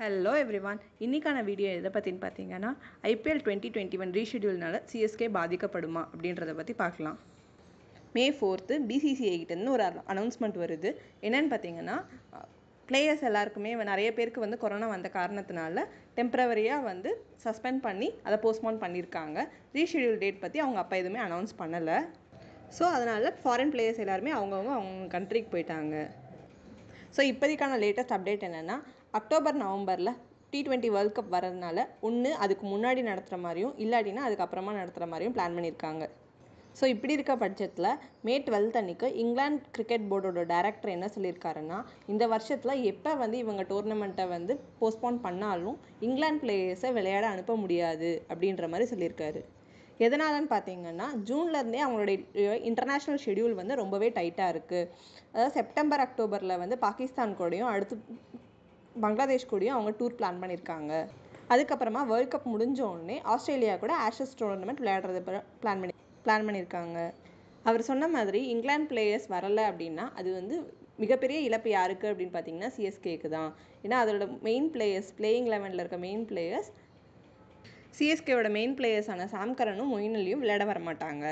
hello everyone இன்றைக்கான video எதை பற்றின்னு பார்த்தீங்கன்னா ஐபிஎல் டுவெண்ட்டி டுவெண்ட்டி ஒன் ரீஷெடியூல்னால சிஎஸ்கே பாதிக்கப்படுமா அப்படின்றத பற்றி பார்க்கலாம் மே ஃபோர்த்து பிசிசிஐ கிட்டேருந்து ஒரு அனௌன்ஸ்மெண்ட் வருது என்னென்னு பார்த்தீங்கன்னா பிளேயர்ஸ் எல்லாருக்குமே நிறைய பேருக்கு வந்து கொரோனா வந்த காரணத்தினால டெம்ப்ரவரியாக வந்து சஸ்பெண்ட் பண்ணி அதை போஸ்ட்போன் பண்ணியிருக்காங்க ரீஷெடியூல் டேட் பற்றி அவங்க அப்போ எதுவுமே அனௌன்ஸ் பண்ணலை ஸோ அதனால் ஃபாரின் பிளேயர்ஸ் எல்லாருமே அவங்கவுங்க அவங்க கண்ட்ரிக்கு போயிட்டாங்க ஸோ இப்போதைக்கான லேட்டஸ்ட் அப்டேட் என்னென்னா அக்டோபர் நவம்பரில் டி ட்வெண்ட்டி வேர்ல்ட் கப் வரதுனால ஒன்று அதுக்கு முன்னாடி நடத்துகிற மாதிரியும் இல்லாட்டினா அதுக்கப்புறமா நடத்துகிற மாதிரியும் பிளான் பண்ணியிருக்காங்க ஸோ இப்படி இருக்க பட்சத்தில் மே டுவெல்த் அன்னைக்கு இங்கிலாந்து கிரிக்கெட் போர்டோட டேரக்டர் என்ன சொல்லியிருக்காருன்னா இந்த வருஷத்தில் எப்போ வந்து இவங்க டோர்னமெண்ட்டை வந்து போஸ்ட்போன் பண்ணாலும் இங்கிலாந்து பிளேயர்ஸை விளையாட அனுப்ப முடியாது அப்படின்ற மாதிரி சொல்லியிருக்காரு எதனாலன்னு பார்த்தீங்கன்னா ஜூன்லேருந்தே அவங்களுடைய இன்டர்நேஷ்னல் ஷெடியூல் வந்து ரொம்பவே டைட்டாக இருக்குது அதாவது செப்டம்பர் அக்டோபரில் வந்து பாகிஸ்தான் கூடையும் அடுத்து பங்களாதேஷ் கூடயும் அவங்க டூர் பிளான் பண்ணியிருக்காங்க அதுக்கப்புறமா வேர்ல்ட் கப் முடிஞ்ச உடனே ஆஸ்திரேலியா கூட ஆஷஸ் டோர்னமெண்ட் விளையாடுறது பிளான் பண்ணி பிளான் பண்ணியிருக்காங்க அவர் சொன்ன மாதிரி இங்கிலாந்து பிளேயர்ஸ் வரலை அப்படின்னா அது வந்து மிகப்பெரிய இழப்பு யாருக்கு அப்படின்னு பார்த்தீங்கன்னா சிஎஸ்கேக்கு தான் ஏன்னா அதோட மெயின் பிளேயர்ஸ் பிளேயிங் லெவனில் இருக்க மெயின் பிளேயர்ஸ் சிஎஸ்கேவோட மெயின் பிளேயர்ஸான சாம்கரனும் மொயினலியும் விளையாட வரமாட்டாங்க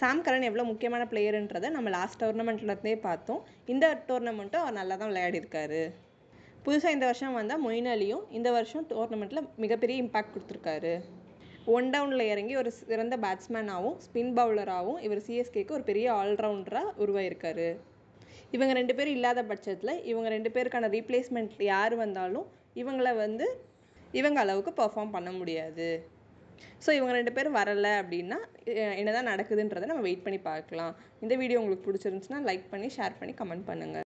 சாம்கரன் எவ்வளோ முக்கியமான பிளேயருன்றதை நம்ம லாஸ்ட் டோர்னமெண்ட்லேருந்தே பார்த்தோம் இந்த டோர்னமெண்ட்டும் அவர் நல்லா தான் விளையாடிருக்காரு புதுசாக இந்த வருஷம் வந்தால் மொயின் அலியும் இந்த வருஷம் டோர்னமெண்ட்டில் மிகப்பெரிய இம்பேக்ட் கொடுத்துருக்காரு ஒன் டவுனில் இறங்கி ஒரு சிறந்த பேட்ஸ்மேனாகவும் ஸ்பின் பவுலராகவும் இவர் சிஎஸ்கேக்கு ஒரு பெரிய ஆல்ரவுண்டராக உருவாயிருக்காரு இவங்க ரெண்டு பேர் இல்லாத பட்சத்தில் இவங்க ரெண்டு பேருக்கான ரீப்ளேஸ்மெண்ட் யார் வந்தாலும் இவங்களை வந்து இவங்க அளவுக்கு பர்ஃபார்ம் பண்ண முடியாது ஸோ இவங்க ரெண்டு பேரும் வரலை அப்படின்னா என்ன தான் நடக்குதுன்றதை நம்ம வெயிட் பண்ணி பார்க்கலாம் இந்த வீடியோ உங்களுக்கு பிடிச்சிருந்துச்சுன்னா லைக் பண்ணி ஷேர் பண்ணி கமெண்ட் பண்ணுங்கள்